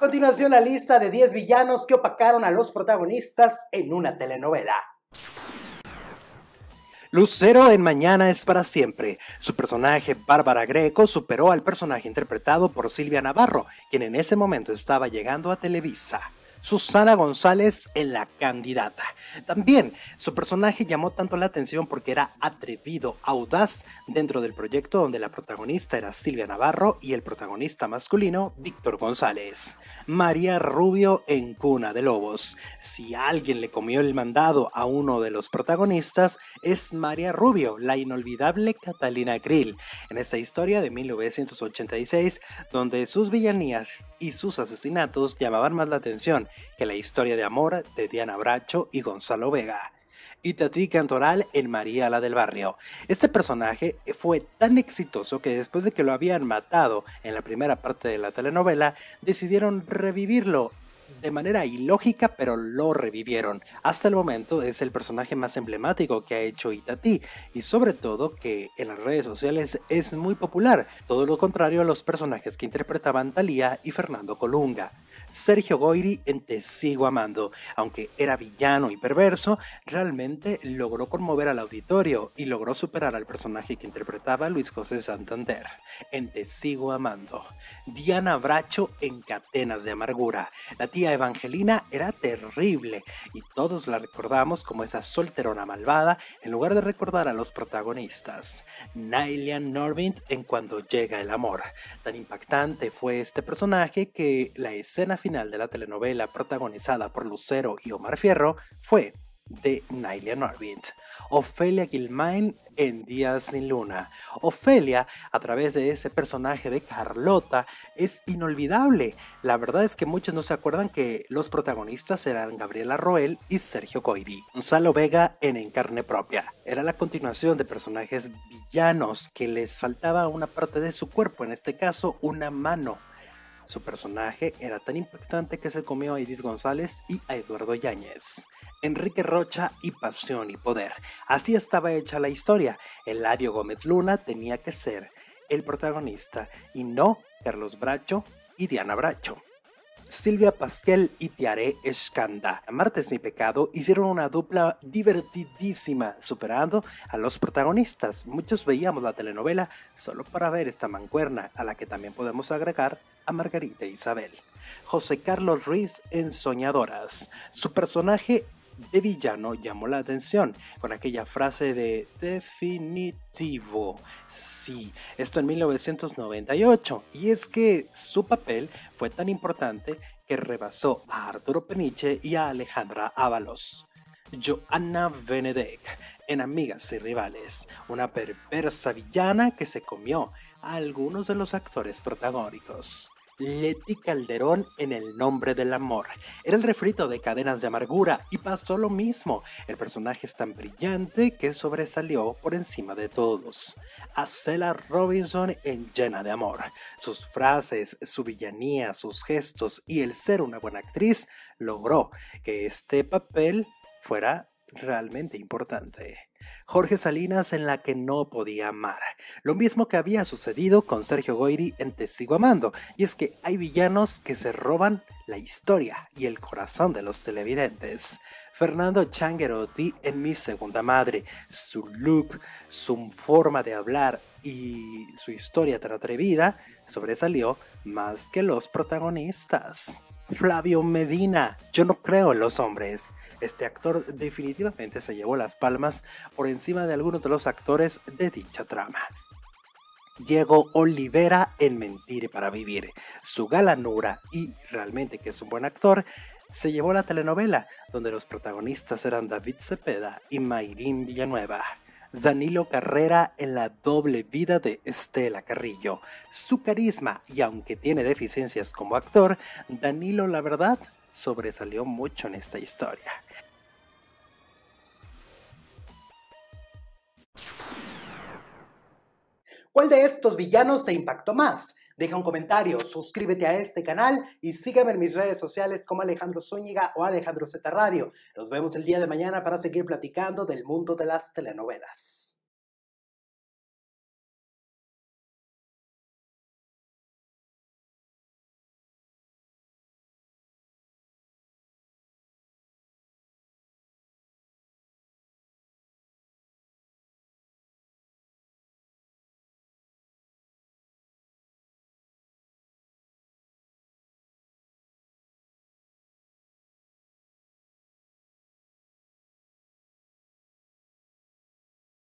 A continuación la lista de 10 villanos que opacaron a los protagonistas en una telenovela. Lucero en Mañana es para siempre. Su personaje Bárbara Greco superó al personaje interpretado por Silvia Navarro, quien en ese momento estaba llegando a Televisa. Susana González en La Candidata. También su personaje llamó tanto la atención porque era atrevido, audaz dentro del proyecto donde la protagonista era Silvia Navarro y el protagonista masculino Víctor González. María Rubio en Cuna de Lobos. Si alguien le comió el mandado a uno de los protagonistas es María Rubio, la inolvidable Catalina Grill, en esta historia de 1986 donde sus villanías y sus asesinatos llamaban más la atención que la historia de amor de Diana Bracho y Gonzalo Vega. Y Tati Cantoral en María la del Barrio. Este personaje fue tan exitoso que después de que lo habían matado en la primera parte de la telenovela, decidieron revivirlo de manera ilógica, pero lo revivieron. Hasta el momento es el personaje más emblemático que ha hecho Itati y sobre todo que en las redes sociales es muy popular, todo lo contrario a los personajes que interpretaban Thalía y Fernando Colunga. Sergio Goyri en Te sigo amando. Aunque era villano y perverso, realmente logró conmover al auditorio y logró superar al personaje que interpretaba Luis José Santander en Te sigo amando. Diana Bracho en Catenas de Amargura. La tía Evangelina era terrible y todos la recordamos como esa solterona malvada en lugar de recordar a los protagonistas. Nailian Norvind en Cuando llega el amor. Tan impactante fue este personaje que la escena final de la telenovela protagonizada por Lucero y Omar Fierro fue de Nailia Norvint, Ofelia Gilmain en Días sin Luna. Ofelia, a través de ese personaje de Carlota, es inolvidable. La verdad es que muchos no se acuerdan que los protagonistas eran Gabriela Roel y Sergio Coiri. Gonzalo Vega en Encarne Propia. Era la continuación de personajes villanos que les faltaba una parte de su cuerpo, en este caso una mano su personaje era tan impactante que se comió a Iris González y a Eduardo Yáñez. Enrique Rocha y Pasión y Poder. Así estaba hecha la historia. Eladio Gómez Luna tenía que ser el protagonista y no Carlos Bracho y Diana Bracho. Silvia Pasquel y Tiare Escanda. Martes Mi Pecado hicieron una dupla divertidísima, superando a los protagonistas. Muchos veíamos la telenovela solo para ver esta mancuerna, a la que también podemos agregar a Margarita Isabel. José Carlos Ruiz en Soñadoras. Su personaje de villano llamó la atención con aquella frase de definitivo. Sí, esto en 1998. Y es que su papel fue tan importante que rebasó a Arturo Peniche y a Alejandra Ábalos. Joanna Benedek en Amigas y Rivales, una perversa villana que se comió a algunos de los actores protagónicos. Leti Calderón en El nombre del amor. Era el refrito de Cadenas de Amargura y pasó lo mismo. El personaje es tan brillante que sobresalió por encima de todos. A Robinson en Llena de Amor. Sus frases, su villanía, sus gestos y el ser una buena actriz logró que este papel fuera realmente importante. Jorge Salinas en la que no podía amar. Lo mismo que había sucedido con Sergio Goyri en Testigo Amando, y es que hay villanos que se roban la historia y el corazón de los televidentes. Fernando Changuerotti en Mi Segunda Madre, su look, su forma de hablar y su historia tan atrevida sobresalió más que los protagonistas. Flavio Medina. Yo no creo en los hombres. Este actor definitivamente se llevó las palmas por encima de algunos de los actores de dicha trama. Diego Olivera en Mentir para Vivir. Su galanura y realmente que es un buen actor, se llevó la telenovela, donde los protagonistas eran David Cepeda y Mayrin Villanueva. Danilo Carrera en la doble vida de Estela Carrillo. Su carisma, y aunque tiene deficiencias como actor, Danilo la verdad sobresalió mucho en esta historia. ¿Cuál de estos villanos se impactó más? Deja un comentario, suscríbete a este canal y sígueme en mis redes sociales como Alejandro Zúñiga o Alejandro Z Radio. Nos vemos el día de mañana para seguir platicando del mundo de las telenovelas.